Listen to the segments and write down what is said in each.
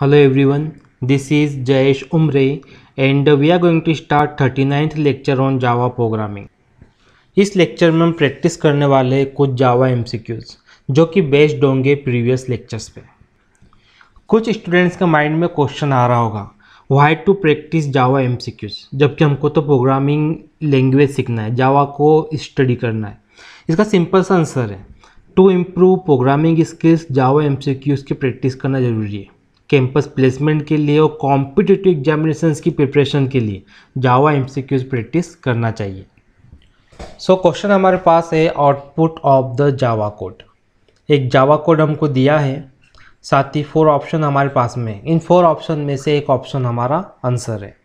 Hello everyone this is Jayesh Umre and we are going to start thirty ninth lecture on Java programming इस lecture में हम practice करने वाले कुछ जावा एम जो कि बेस्ड होंगे प्रीवियस लेक्चर्स पे कुछ स्टूडेंट्स के माइंड में क्वेश्चन आ रहा होगा वाई टू प्रैक्टिस जावा एम जबकि हमको तो प्रोग्रामिंग लैंग्वेज सीखना है जावा को स्टडी करना है इसका सिंपल सा आंसर है to improve programming skills Java एम की प्रैक्टिस करना ज़रूरी है कैंपस प्लेसमेंट के लिए और कॉम्पिटिटिव एग्जामिनेशन की प्रिपरेशन के लिए जावा एम प्रैक्टिस करना चाहिए सो so, क्वेश्चन हमारे पास है output of the Java code एक जावा कोड हमको दिया है साथ ही फोर ऑप्शन हमारे पास में इन फोर ऑप्शन में से एक ऑप्शन हमारा आंसर है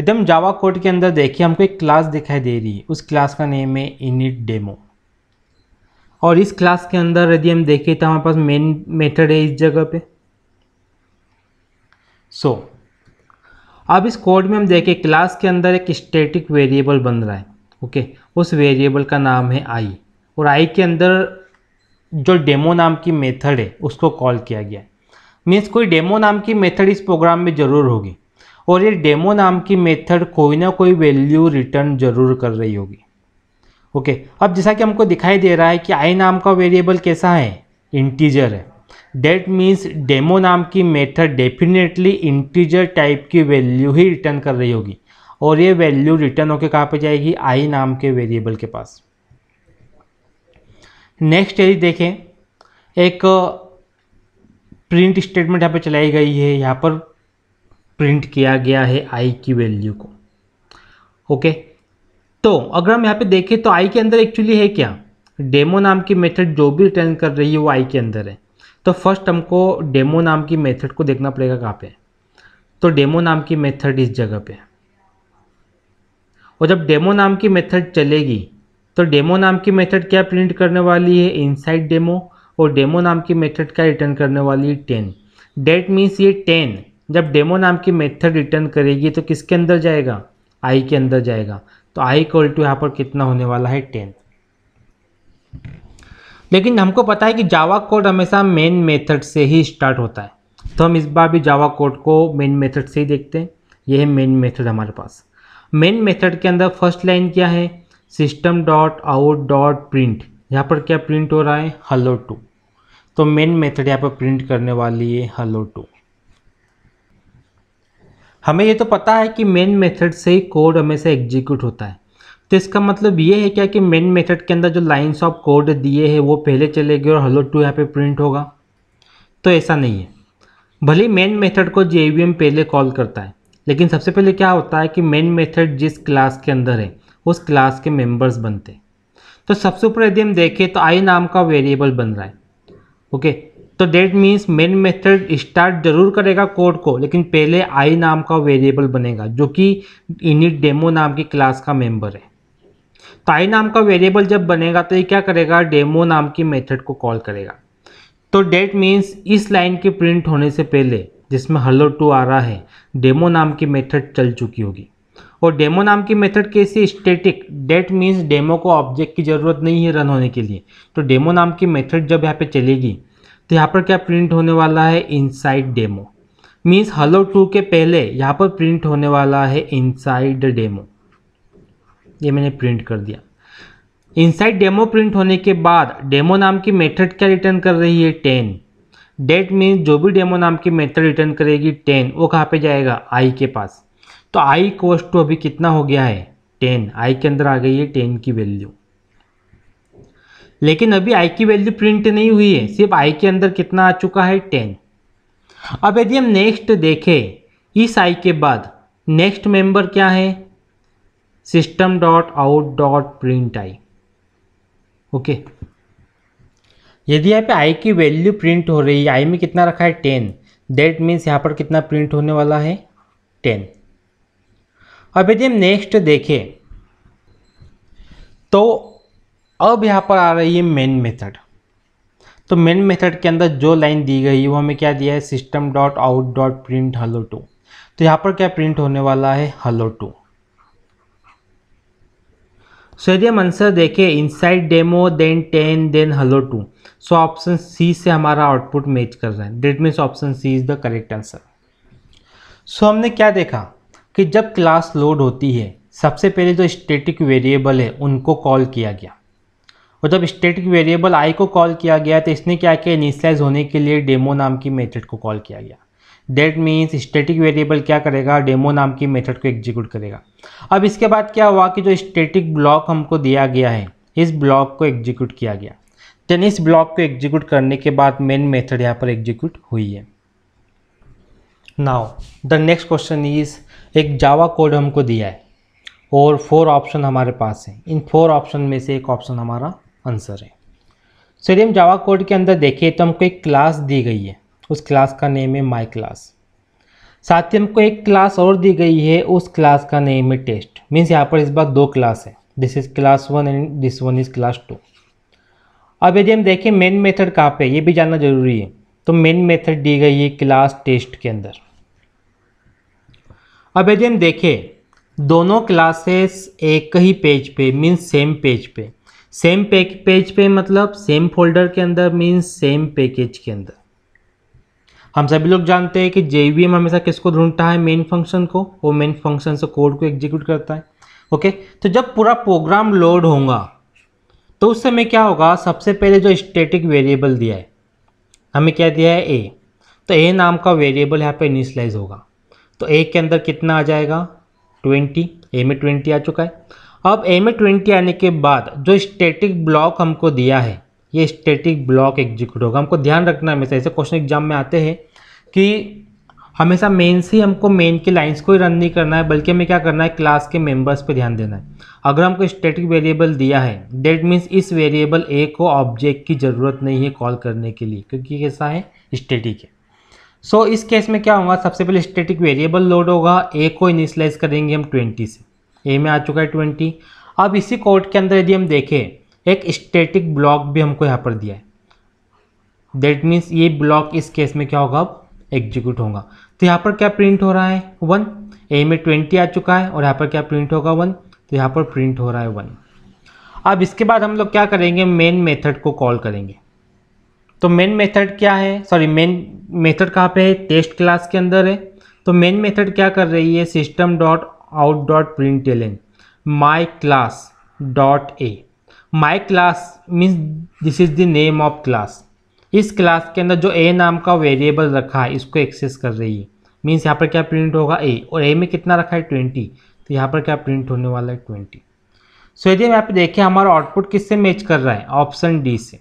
एकदम जावा कोड के अंदर देखिए हमको एक क्लास दिखाई दे रही है उस क्लास का नेम है इनिट डेमो और इस क्लास के अंदर यदि हम देखें तो हमारे पास मेन मेथड है इस जगह पे सो so, अब इस कोड में हम देखें क्लास के अंदर एक स्टेटिक वेरिएबल बन रहा है ओके okay? उस वेरिएबल का नाम है आई और आई के अंदर जो डेमो नाम की मेथड है उसको कॉल किया गया है मीन्स कोई डेमो नाम की मेथड इस प्रोग्राम में ज़रूर होगी और ये डेमो नाम की मेथड कोई ना कोई वैल्यू रिटर्न जरूर कर रही होगी ओके okay, अब जैसा कि हमको दिखाई दे रहा है कि आई नाम का वेरिएबल कैसा है इंटीजर है डेट मीन्स डेमो नाम की मेथड डेफिनेटली इंटीजर टाइप की वैल्यू ही रिटर्न कर रही होगी और ये वैल्यू रिटर्न होकर कहाँ पे जाएगी आई नाम के वेरिएबल के पास नेक्स्ट यदि देखें एक प्रिंट स्टेटमेंट यहाँ पे चलाई गई है यहाँ पर प्रिंट किया गया है आई की वैल्यू को ओके तो अगर हम यहाँ पे देखें तो आई के अंदर एक्चुअली है क्या डेमो नाम की मेथड जो भी रिटर्न कर रही है वो आई के अंदर है तो फर्स्ट हमको डेमो नाम की मेथड को देखना पड़ेगा कहाँ पे तो डेमो नाम की मेथड इस जगह पे और जब डेमो नाम की मेथड चलेगी तो डेमो नाम की मेथड क्या प्रिंट करने वाली है इनसाइड डेमो और डेमो नाम की मेथड क्या रिटर्न करने वाली है टेन डेट मीन्स ये टेन जब डेमो नाम की मेथड रिटर्न करेगी तो किसके अंदर जाएगा आई के अंदर जाएगा तो आई कॉल टू यहाँ पर कितना होने वाला है टेन लेकिन हमको पता है कि जावा कोड हमेशा मेन मेथड से ही स्टार्ट होता है तो हम इस बार भी जावा कोड को मेन मेथड से ही देखते हैं यह है मेन मेथड हमारे पास मेन मेथड के अंदर फर्स्ट लाइन क्या है system dot out dot print यहाँ पर क्या प्रिंट हो रहा है हलो टू तो मेन मेथड यहाँ पर प्रिंट करने वाली है हलो टू हमें ये तो पता है कि मेन मेथड से ही कोड हमेशा एग्जीक्यूट होता है तो इसका मतलब ये है क्या कि मेन मेथड के अंदर जो लाइन्स ऑफ कोड दिए हैं वो पहले चले गए और हेलो टू यहाँ पे प्रिंट होगा तो ऐसा नहीं है भले मेन मेथड को जे पहले कॉल करता है लेकिन सबसे पहले क्या होता है कि मेन मेथड जिस क्लास के अंदर है उस क्लास के मेम्बर्स बनते हैं तो सबसे ऊपर यदि हम देखें तो आई नाम का वेरिएबल बन रहा है ओके तो that means main method start जरूर करेगा कोड को लेकिन पहले आई नाम का वेरिएबल बनेगा जो कि इनिट डेमो नाम की क्लास का मेंबर है पाई नाम का वेरिएबल जब बनेगा तो ये क्या करेगा डेमो नाम की मेथड को कॉल करेगा तो डेट मीन्स इस लाइन के प्रिंट होने से पहले जिसमें हलो टू आ रहा है डेमो नाम की मेथड चल चुकी होगी और डेमो नाम की मेथड कैसी स्टेटिक डेट मीन्स डेमो को ऑब्जेक्ट की ज़रूरत नहीं है रन होने के लिए तो डेमो नाम की मेथड जब यहाँ पे चलेगी तो यहाँ पर क्या प्रिंट होने वाला है inside demo means hello two के पहले यहाँ पर प्रिंट होने वाला है इनसाइड डेमो ये मैंने प्रिंट कर दिया इनसाइड डेमो प्रिंट होने के बाद डेमो नाम की मेथड क्या रिटर्न कर रही है टेन डेट मीन्स जो भी डेमो नाम की मेथड रिटर्न करेगी टेन वो कहाँ पे जाएगा आई के पास तो आई कोस्ट टू अभी कितना हो गया है टेन आई के अंदर आ गई है टेन की वैल्यू लेकिन अभी आई की वैल्यू प्रिंट नहीं हुई है सिर्फ आई के अंदर कितना आ चुका है टेन अब यदि हम नेक्स्ट देखें इस आई के बाद नेक्स्ट मेंबर क्या है system dot out dot print I okay यदि यहाँ पे आई की वैल्यू प्रिंट हो रही है आई में कितना रखा है टेन दैट मीन्स यहाँ पर कितना प्रिंट होने वाला है टेन अब यदि हम नेक्स्ट देखें तो अब यहाँ पर आ रही है मेन मेथड तो मेन मेथड के अंदर जो लाइन दी गई है वो हमें क्या दिया है system dot out dot print hello two तो यहाँ पर क्या प्रिंट होने वाला है हलो टू सो यदि हम आंसर देखें inside demo then ten then hello two so option C से हमारा आउटपुट मैच कर रहा है that means option C is the correct answer so हमने क्या देखा कि जब क्लास लोड होती है सबसे पहले जो स्टेटिक वेरिएबल है उनको कॉल किया गया और जब स्टेटिक वेरिएबल आई को कॉल किया गया तो इसने क्या किया इनिशलाइज होने के लिए डेमो नाम की मेथड को कॉल किया गया दैट मीन्स स्टेटिक वेरिएबल क्या करेगा डेमो नाम की मेथड को एग्जीक्यूट करेगा अब इसके बाद क्या हुआ कि जो स्टेटिक ब्लॉक हमको दिया गया है इस ब्लॉक को एग्जीक्यूट किया गया देन इस ब्लॉक को एग्जीक्यूट करने के बाद मेन मेथड यहाँ पर एग्जीक्यूट हुई है now the next question is एक जावा कोड हमको दिया है और फोर ऑप्शन हमारे पास है इन फोर ऑप्शन में से एक ऑप्शन हमारा आंसर है सर हम जावा कोड के अंदर देखिए तो हमको एक क्लास दी गई है उस क्लास का नेम है माई क्लास साथ ही हमको एक क्लास और दी गई है उस क्लास का नेम है टेस्ट मीन्स यहाँ पर इस बार दो क्लास है this is class one and this one is class two अब यदि हम देखें मेन मेथड कहाँ पे ये भी जानना ज़रूरी है तो मेन मेथड दी गई है क्लास टेस्ट के अंदर अब यदि हम देखें दोनों क्लासेस एक ही पेज पे मीन्स सेम पेज पे सेम पेज पे मतलब सेम फोल्डर के अंदर मीन्स सेम पैकेज के अंदर हम सभी लोग जानते हैं कि जे हमेशा किसको ढूंढता है मेन फंक्शन को वो मेन फंक्शन से कोड को एग्जीक्यूट करता है ओके तो जब पूरा प्रोग्राम लोड होगा तो उस समय क्या होगा सबसे पहले जो स्टेटिक वेरिएबल दिया है हमें क्या दिया है ए तो ए नाम का वेरिएबल यहाँ पे इनिशलाइज होगा तो ए के अंदर कितना आ जाएगा ट्वेंटी ए में ट्वेंटी आ चुका है अब ए में ट्वेंटी आने के बाद जो स्टेटिक ब्लॉक हमको दिया है ये स्टेटिक ब्लॉक एग्जीक्यूट होगा हमको ध्यान रखना है हमेशा ऐसे क्वेश्चन एग्जाम में आते हैं कि हमेशा मेन से हमको मेन के लाइंस को ही रन नहीं करना है बल्कि हमें क्या करना है क्लास के मेंबर्स पे ध्यान देना है अगर हमको स्टेटिक वेरिएबल दिया है डेट मीन्स इस वेरिएबल ए को ऑब्जेक्ट की ज़रूरत नहीं है कॉल करने के लिए क्योंकि कैसा है स्टेटिक है सो so, इस केस में क्या होगा सबसे पहले स्टेटिक वेरिएबल लोड होगा ए को इनिशलाइज करेंगे हम ट्वेंटी से ए में आ चुका है ट्वेंटी अब इसी कोड के अंदर यदि हम देखें एक स्टेटिक ब्लॉक भी हमको यहाँ पर दिया है दैट मीन्स ये ब्लॉक इस केस में क्या होगा अब एग्जीक्यूट होगा तो यहाँ पर क्या प्रिंट हो रहा है वन ए में ट्वेंटी आ चुका है और यहाँ पर क्या प्रिंट होगा वन तो यहाँ पर प्रिंट हो रहा है वन अब इसके बाद हम लोग क्या करेंगे मेन मेथड को कॉल करेंगे तो मेन मेथड क्या है सॉरी मेन मेथड कहाँ पे है टेस्ट क्लास के अंदर है तो मेन मेथड क्या कर रही है system dot out dot print L N my class dot A my class means this is the name of class इस क्लास के अंदर जो ए नाम का वेरिएबल रखा है इसको एक्सेस कर रही है मीन्स यहाँ पर क्या प्रिंट होगा ए और ए में कितना रखा है ट्वेंटी तो यहाँ पर क्या प्रिंट होने वाला है ट्वेंटी सो यदि हम यहाँ पर देखें हमारा आउटपुट किससे मैच कर रहा है ऑप्शन डी से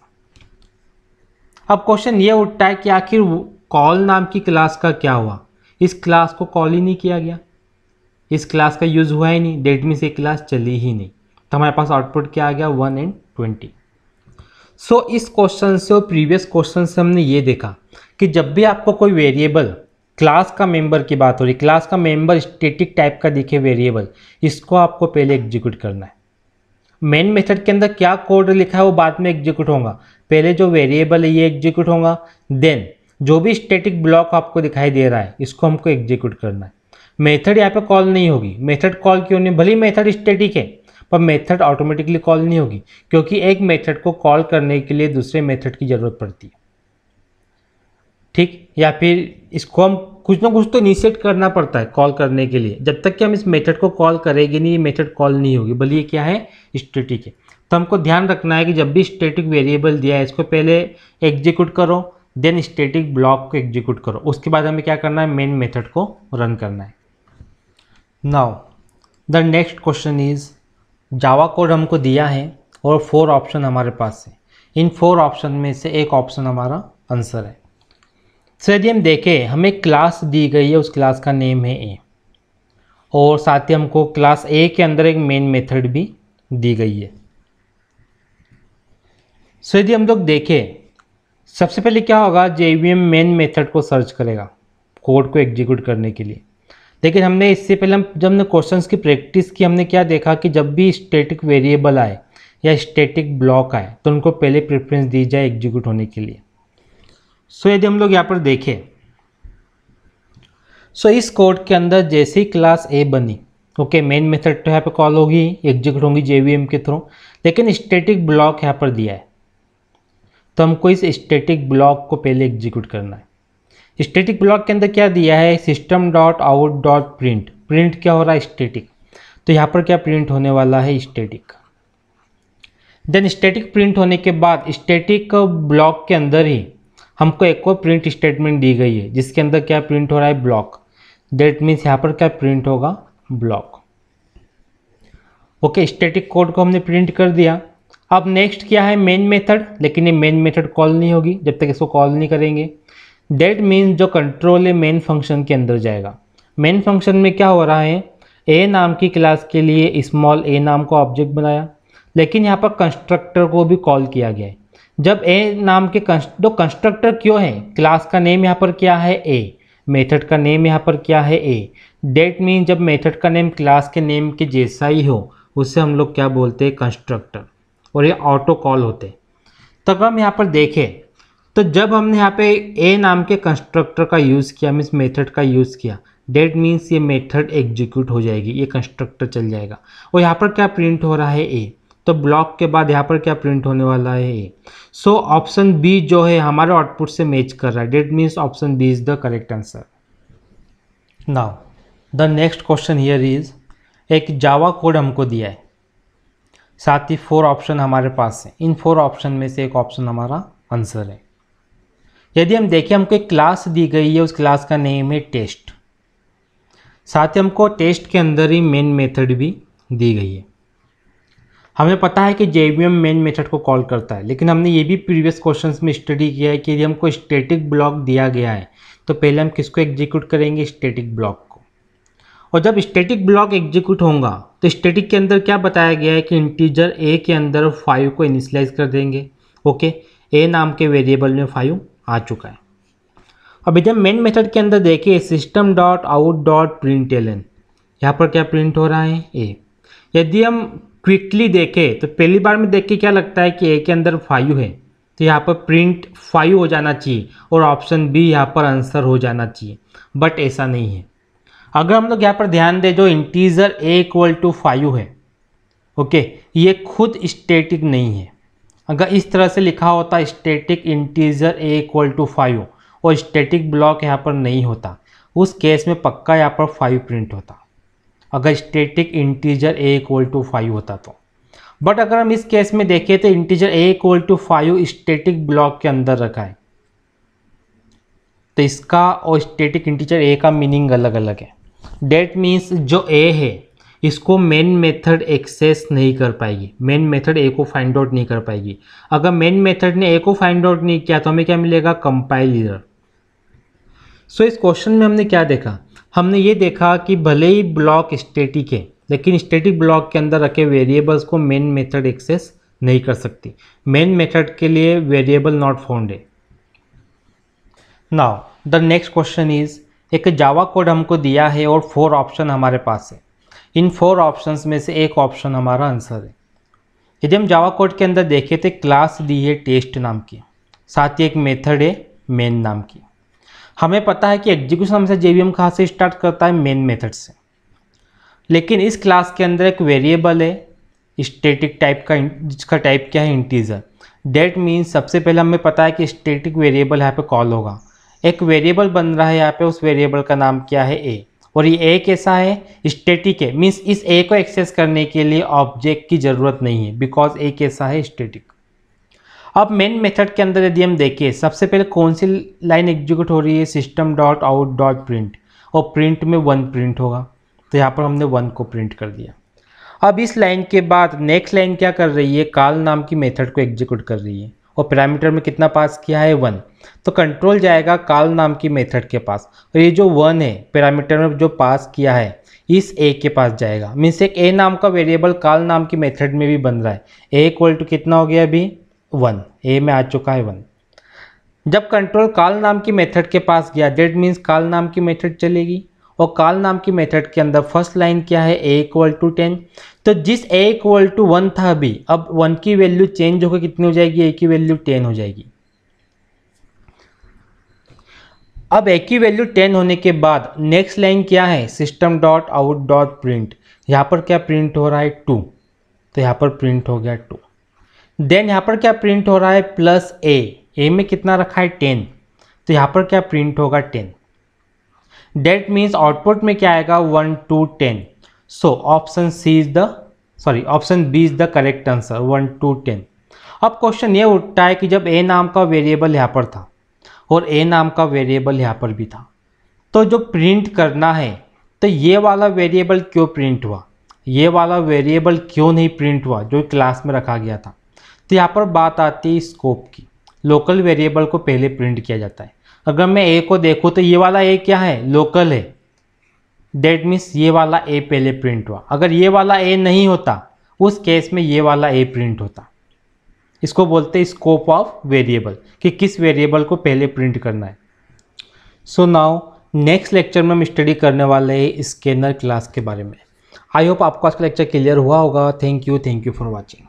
अब क्वेश्चन ये उठता है कि आखिर कॉल नाम की क्लास का क्या हुआ इस क्लास को कॉल ही नहीं किया गया इस क्लास का यूज़ हुआ ही नहीं डेट मीन्स ये क्लास चली ही नहीं तो हमारे पास आउटपुट क्या आ गया वन एंड ट्वेंटी सो इस क्वेश्चन से और प्रीवियस क्वेश्चन से हमने ये देखा कि जब भी आपको कोई वेरिएबल क्लास का मेंबर की बात हो रही क्लास का मेंबर स्टेटिक टाइप का दिखे वेरिएबल इसको आपको पहले एग्जीक्यूट करना है मेन मेथड के अंदर क्या कोड लिखा है वो बाद में एग्जीक्यूट होगा पहले जो वेरिएबल है ये एग्जीक्यूट होगा देन जो भी स्टेटिक ब्लॉक आपको दिखाई दे रहा है इसको हमको एग्जीक्यूट करना है मेथड यहाँ पे कॉल नहीं होगी मेथड कॉल क्यों नहीं भली मेथड स्टेटिक है पर मेथड ऑटोमेटिकली कॉल नहीं होगी क्योंकि एक मेथड को कॉल करने के लिए दूसरे मेथड की ज़रूरत पड़ती है ठीक या फिर इसको हम कुछ ना कुछ तो इनिशिएट करना पड़ता है कॉल करने के लिए जब तक कि हम इस मेथड को कॉल करेंगे नहीं ये मेथड कॉल नहीं होगी बल्कि ये क्या है स्टेटिक है तो हमको ध्यान रखना है कि जब भी स्टेटिक वेरिएबल दिया है इसको पहले एग्जीक्यूट करो देन स्टेटिक ब्लॉक को एग्जीक्यूट करो उसके बाद हमें क्या करना है मेन मेथड को रन करना है now the next question is Java code हमको दिया है और फोर ऑप्शन हमारे पास है इन फोर ऑप्शन में से एक ऑप्शन हमारा आंसर है सो यदि हम देखें हमें क्लास दी गई है उस क्लास का नेम है ए और साथ ही हमको क्लास ए के अंदर एक मेन मेथड भी दी गई है सो यदि हम लोग देखें सबसे पहले क्या होगा जे मेन मेथड को सर्च करेगा कोड को एग्जीक्यूट करने के लिए लेकिन हमने इससे पहले हम जब हमने क्वेश्चंस की प्रैक्टिस की हमने क्या देखा कि जब भी स्टेटिक वेरिएबल आए या स्टेटिक ब्लॉक आए तो उनको पहले प्रेफरेंस दी जाए एग्जीक्यूट होने के लिए सो यदि हम लोग यहाँ पर देखें सो इस कोड के अंदर जैसे ही क्लास ए बनी ओके मेन मेथड तो यहाँ पर कॉल होगी एग्जीक्यूट होंगी एम के थ्रू लेकिन स्टेटिक ब्लॉक यहाँ पर दिया है तो हमको इस स्टेटिक ब्लॉक को पहले एग्जीक्यूट करना है स्टेटिक ब्लॉक के अंदर क्या दिया है system dot out dot print print क्या हो रहा है स्टेटिक तो यहाँ पर क्या प्रिंट होने वाला है स्टेटिक देन स्टेटिक प्रिंट होने के बाद स्टेटिक ब्लॉक के अंदर ही हमको एक और प्रिंट स्टेटमेंट दी गई है जिसके अंदर क्या प्रिंट हो रहा है ब्लॉक दैट मीन्स यहाँ पर क्या प्रिंट होगा ब्लॉक ओके स्टेटिक कोड को हमने प्रिंट कर दिया अब नेक्स्ट क्या है मेन मेथड लेकिन ये मेन मेथड कॉल नहीं होगी जब तक इसको कॉल नहीं करेंगे डेट मीन्स जो कंट्रोल है मेन फंक्शन के अंदर जाएगा मेन फंक्शन में क्या हो रहा है ए नाम की क्लास के लिए स्मॉल ए नाम का ऑब्जेक्ट बनाया लेकिन यहाँ पर कंस्ट्रक्टर को भी कॉल किया गया है जब ए नाम के तो कंस्ट्रक्टर क्यों है क्लास का नेम यहाँ पर क्या है ए मेथड का नेम यहाँ पर क्या है ए डेट मीन जब मेथड का नेम क्लास के नेम के जैसा ही हो उससे हम लोग क्या बोलते हैं कंस्ट्रक्टर और ये ऑटो कॉल होते तब हम यहाँ पर देखें तो जब हमने यहाँ पे ए नाम के कंस्ट्रक्टर का यूज़ किया मीन्स मेथड का यूज़ किया डेट मीन्स ये मेथड एग्जीक्यूट हो जाएगी ये कंस्ट्रक्टर चल जाएगा और यहाँ पर क्या प्रिंट हो रहा है ए तो ब्लॉक के बाद यहाँ पर क्या प्रिंट होने वाला है ए सो ऑप्शन बी जो है हमारे आउटपुट से मैच कर रहा है that means option B is the correct answer now the next question here is एक जावा कोड हमको दिया है साथ ही फोर ऑप्शन हमारे पास है इन फोर ऑप्शन में से एक ऑप्शन हमारा आंसर है यदि हम देखें हमको एक क्लास दी गई है उस क्लास का नेम है टेस्ट साथ ही हमको टेस्ट के अंदर ही मेन मेथड भी दी गई है हमें पता है कि जे मेन मेथड को कॉल करता है लेकिन हमने ये भी प्रीवियस क्वेश्चन में स्टडी किया है कि यदि हमको स्टेटिक ब्लॉक दिया गया है तो पहले हम किसको एग्जीक्यूट करेंगे स्टेटिक ब्लॉक को और जब स्टेटिक ब्लॉक एग्जीक्यूट होगा तो स्टेटिक के अंदर क्या बताया गया है कि इंटीजर ए के अंदर फाइव को इनिशलाइज कर देंगे ओके ए नाम के वेरिएबल में फाइव आ चुका है अब इधर मेन मेथड के अंदर देखिए system dot out dot print L N यहाँ पर क्या प्रिंट हो रहा है ए यदि हम क्विकली देखें तो पहली बार में देख के क्या लगता है कि ए के अंदर फाइव है तो यहाँ पर प्रिंट फाइव हो जाना चाहिए और ऑप्शन बी यहाँ पर आंसर हो जाना चाहिए बट ऐसा नहीं है अगर हम लोग यहाँ पर ध्यान दें जो integer A equal to five है ओके ये खुद स्टेटिक नहीं है अगर इस तरह से लिखा होता static integer A equal to five और स्टेटिक ब्लॉक यहाँ पर नहीं होता उस केस में पक्का यहाँ पर फाइव प्रिंट होता अगर static integer A equal to five होता तो बट अगर हम इस केस में देखें तो integer A equal to five static block के अंदर रखा है तो इसका और स्टेटिक इंटीजर ए का मीनिंग अलग अलग है डेट मीन्स जो ए है इसको मेन मेथड एक्सेस नहीं कर पाएगी मेन मेथड ए को फाइंड आउट नहीं कर पाएगी अगर मेन मेथड ने ए को फाइंड आउट नहीं किया तो हमें क्या मिलेगा कंपाइल एरर सो इस क्वेश्चन में हमने क्या देखा हमने ये देखा कि भले ही ब्लॉक स्टेटिक है लेकिन स्टेटिक ब्लॉक के अंदर रखे वेरिएबल्स को मेन मेथड एक्सेस नहीं कर सकती मेन मेथड के लिए वेरिएबल नॉट फाउंड है now the next question is एक जावा कोड हमको दिया है और फोर ऑप्शन हमारे पास है इन फोर ऑप्शंस में से एक ऑप्शन हमारा आंसर है यदि हम जावा कोड के अंदर देखे तो क्लास दी है टेस्ट नाम की साथ ही एक मेथड है मेन नाम की हमें पता है कि एग्जीक्यूशन हमसे जे वी एम कहाँ से स्टार्ट करता है मेन मेथड से लेकिन इस क्लास के अंदर एक वेरिएबल है स्टेटिक टाइप का जिसका टाइप क्या है इंटीजर डेट मीन्स सबसे पहले हमें पता है कि स्टेटिक वेरिएबल यहाँ पे कॉल होगा एक वेरिएबल बन रहा है यहाँ पे उस वेरिएबल का नाम क्या है ए और ये ए कैसा है स्टेटिक है मीन्स इस ए को एक्सेस करने के लिए ऑब्जेक्ट की ज़रूरत नहीं है बिकॉज ए कैसा है स्टेटिक अब मेन मेथड के अंदर यदि हम देखें सबसे पहले कौन सी लाइन एग्जीक्यूट हो रही है system dot out dot print और प्रिंट में वन प्रिंट होगा तो यहाँ पर हमने वन को प्रिंट कर दिया अब इस लाइन के बाद नेक्स्ट लाइन क्या कर रही है काल नाम की मेथड को एग्जीक्यूट कर रही है और पैरामीटर में कितना पास किया है वन तो कंट्रोल जाएगा काल नाम की मेथड के पास और ये जो वन है पैरामीटर में जो पास किया है इस ए के पास जाएगा मीन्स एक ए नाम का वेरिएबल काल नाम की मेथड में भी बन रहा है ए इक्वल टू कितना हो गया अभी वन ए में आ चुका है वन जब कंट्रोल काल नाम की मेथड के पास गया डेट मीन्स काल नाम की मेथड चलेगी और काल नाम की मेथड के अंदर फर्स्ट लाइन क्या है ए इक्वल टू टेन तो जिस ए इक्वल टू वन था अभी अब वन की वैल्यू चेंज होकर कितनी हो जाएगी ए की वैल्यू टेन हो जाएगी अब ए की वैल्यू टेन होने के बाद नेक्स्ट लाइन क्या है system dot out dot print यहाँ पर क्या प्रिंट हो रहा है टू तो यहाँ पर प्रिंट हो गया टू देन यहाँ पर क्या प्रिंट हो रहा है प्लस ए ए में कितना रखा है टेन तो यहाँ पर क्या प्रिंट होगा टेन डेट मीन्स आउटपुट में क्या आएगा one two ten so option c is the sorry option B is the correct answer one two ten अब क्वेश्चन ये उठता है कि जब ए नाम का वेरिएबल यहाँ पर था और ए नाम का वेरिएबल यहाँ पर भी था तो जो प्रिंट करना है तो ये वाला वेरिएबल क्यों प्रिंट हुआ ये वाला वेरिएबल क्यों नहीं प्रिंट हुआ जो क्लास में रखा गया था तो यहाँ पर बात आती है स्कोप की लोकल वेरिएबल को पहले प्रिंट किया जाता है अगर मैं ए को देखूँ तो ये वाला ए क्या है लोकल है डेट मीन्स ये वाला ए पहले प्रिंट हुआ अगर ये वाला ए नहीं होता उस केस में ये वाला ए प्रिंट होता इसको बोलते हैं स्कोप ऑफ वेरिएबल कि किस वेरिएबल को पहले प्रिंट करना है सो नाउ नेक्स्ट लेक्चर में हम स्टडी करने वाले हैं स्कैनर क्लास के बारे में आई होप आपको आज का लेक्चर क्लियर हुआ होगा thank you thank you for watching